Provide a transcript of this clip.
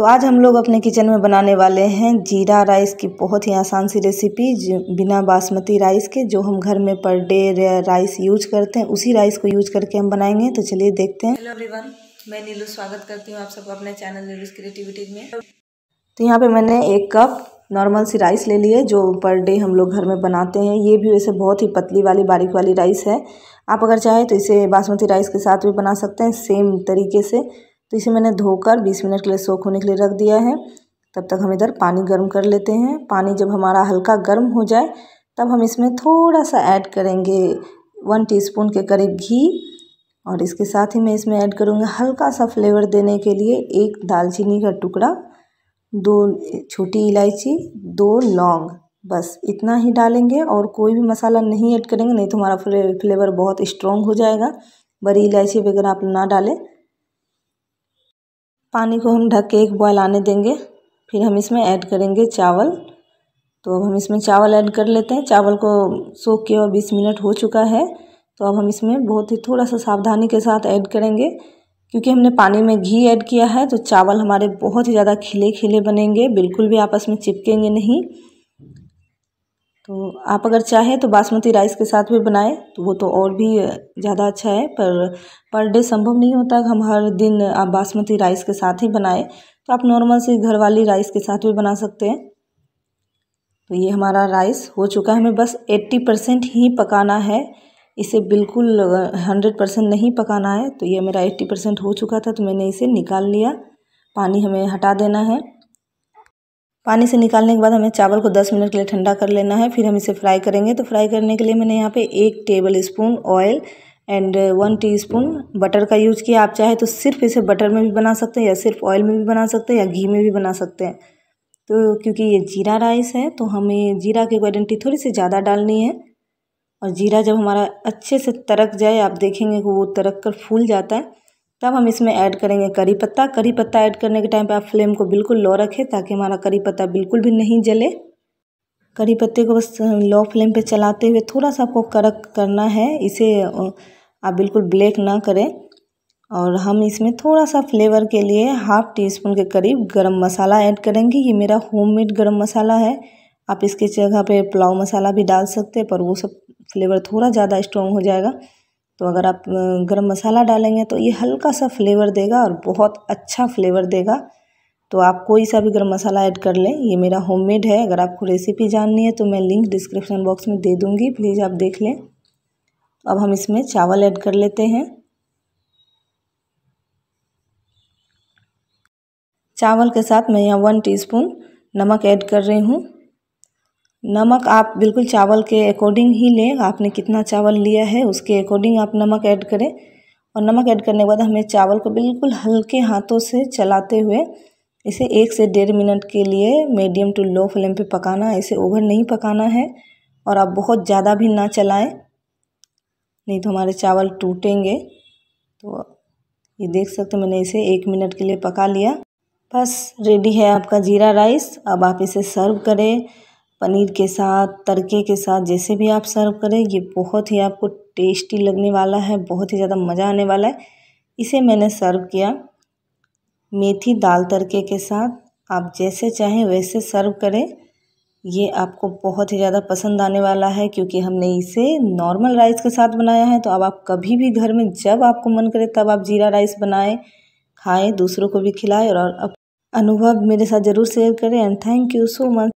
तो आज हम लोग अपने किचन में बनाने वाले हैं जीरा राइस की बहुत ही आसान सी रेसिपी बिना बासमती राइस के जो हम घर में पर डे राइस यूज करते हैं उसी राइस को यूज करके हम बनाएंगे तो चलिए देखते हैं हेलो एवरीवन मैं नीलू स्वागत करती हूँ आप सबको अपने चैनल नीलूज क्रिएटिविटीज में तो यहाँ पर मैंने एक कप नॉर्मल सी राइस ले ली है जो पर डे हम लोग घर में बनाते हैं ये भी वैसे बहुत ही पतली वाली बारीक वाली राइस है आप अगर चाहें तो इसे बासमती राइस के साथ भी बना सकते हैं सेम तरीके से तो इसे मैंने धोकर बीस मिनट के लिए सोख होने के लिए रख दिया है तब तक हम इधर पानी गर्म कर लेते हैं पानी जब हमारा हल्का गर्म हो जाए तब हम इसमें थोड़ा सा ऐड करेंगे वन टीस्पून के करीब घी और इसके साथ ही मैं इसमें ऐड करूँगा हल्का सा फ्लेवर देने के लिए एक दालचीनी का टुकड़ा दो छोटी इलायची दो लौंग बस इतना ही डालेंगे और कोई भी मसाला नहीं ऐड करेंगे नहीं तो हमारा फ्लेवर बहुत स्ट्रॉन्ग हो जाएगा बड़ी इलायची वगैरह आप ना डालें पानी को हम ढक के एक बॉयल आने देंगे फिर हम इसमें ऐड करेंगे चावल तो अब हम इसमें चावल ऐड कर लेते हैं चावल को सोख के और बीस मिनट हो चुका है तो अब हम इसमें बहुत ही थोड़ा सा सावधानी के साथ ऐड करेंगे क्योंकि हमने पानी में घी ऐड किया है तो चावल हमारे बहुत ही ज़्यादा खिले खिले बनेंगे बिल्कुल भी आपस में चिपकेंगे नहीं तो आप अगर चाहें तो बासमती राइस के साथ भी बनाएं तो वो तो और भी ज़्यादा अच्छा है पर पर डे संभव नहीं होता हम हर दिन आप बासमती राइस के साथ ही बनाएं तो आप नॉर्मल से घर वाली राइस के साथ भी बना सकते हैं तो ये हमारा राइस हो चुका है हमें बस एट्टी परसेंट ही पकाना है इसे बिल्कुल हंड्रेड परसेंट नहीं पकाना है तो ये मेरा एट्टी परसेंट हो चुका था तो मैंने इसे निकाल लिया पानी हमें हटा देना है पानी से निकालने के बाद हमें चावल को 10 मिनट के लिए ठंडा कर लेना है फिर हम इसे फ्राई करेंगे तो फ्राई करने के लिए मैंने यहाँ पे एक tablespoon oil and one teaspoon butter का यूज़ किया आप चाहे तो सिर्फ इसे बटर में भी बना सकते हैं या सिर्फ ऑयल में भी बना सकते हैं या घी में भी बना सकते हैं तो क्योंकि ये जीरा राइस है तो हमें जीरा की क्वालिटी थोड़ी सी ज़्यादा डालनी है और जीरा जब हमारा अच्छे से तरक जाए आप देखेंगे कि वो तरक कर फूल जाता है तब हम इसमें ऐड करेंगे करी पत्ता करी पत्ता ऐड करने के टाइम पे आप फ्लेम को बिल्कुल लो रखें ताकि हमारा करी पत्ता बिल्कुल भी नहीं जले करी पत्ते को बस लो फ्लेम पे चलाते हुए थोड़ा सा आपको कड़क करना है इसे आप बिल्कुल ब्लैक ना करें और हम इसमें थोड़ा सा फ्लेवर के लिए हाफ़ टी स्पून के करीब गर्म मसाला ऐड करेंगे ये मेरा मेड गर्म मसाला है आप इसकी जगह पर पुलाव मसाला भी डाल सकते हैं पर वो सब फ्लेवर थोड़ा ज़्यादा स्ट्रॉन्ग हो जाएगा तो अगर आप गरम मसाला डालेंगे तो ये हल्का सा फ्लेवर देगा और बहुत अच्छा फ्लेवर देगा तो आप कोई सा भी गरम मसाला ऐड कर लें ये मेरा होममेड है अगर आपको रेसिपी जाननी है तो मैं लिंक डिस्क्रिप्शन बॉक्स में दे दूँगी प्लीज़ आप देख लें अब हम इसमें चावल ऐड कर लेते हैं चावल के साथ मैं यहाँ वन टीस्पून नमक ऐड कर रही हूँ नमक आप बिल्कुल चावल के अकॉर्डिंग ही लें आपने कितना चावल लिया है उसके अकॉर्डिंग आप नमक ऐड करें और नमक ऐड करने के बाद हमें चावल को बिल्कुल हल्के हाथों से चलाते हुए इसे एक से डेढ़ मिनट के लिए मीडियम टू लो फ्लेम पे पकाना है इसे ओवर नहीं पकाना है और आप बहुत ज़्यादा भी ना चलाएं नहीं तो हमारे चावल टूटेंगे तो ये देख सकते मैंने इसे एक मिनट के लिए पका लिया बस रेडी है आपका जीरा राइस अब आप इसे सर्व करें पनीर के साथ तड़के के साथ जैसे भी आप सर्व करें ये बहुत ही आपको टेस्टी लगने वाला है बहुत ही ज़्यादा मज़ा आने वाला है इसे मैंने सर्व किया मेथी दाल तड़के के साथ आप जैसे चाहें वैसे सर्व करें ये आपको बहुत ही ज़्यादा पसंद आने वाला है क्योंकि हमने इसे नॉर्मल राइस के साथ बनाया है तो अब आप कभी भी घर में जब आपको मन करे तब आप जीरा राइस बनाएं खाएं दूसरों को भी खिलाएं और अनुभव मेरे साथ ज़रूर शेयर करें and thank you so much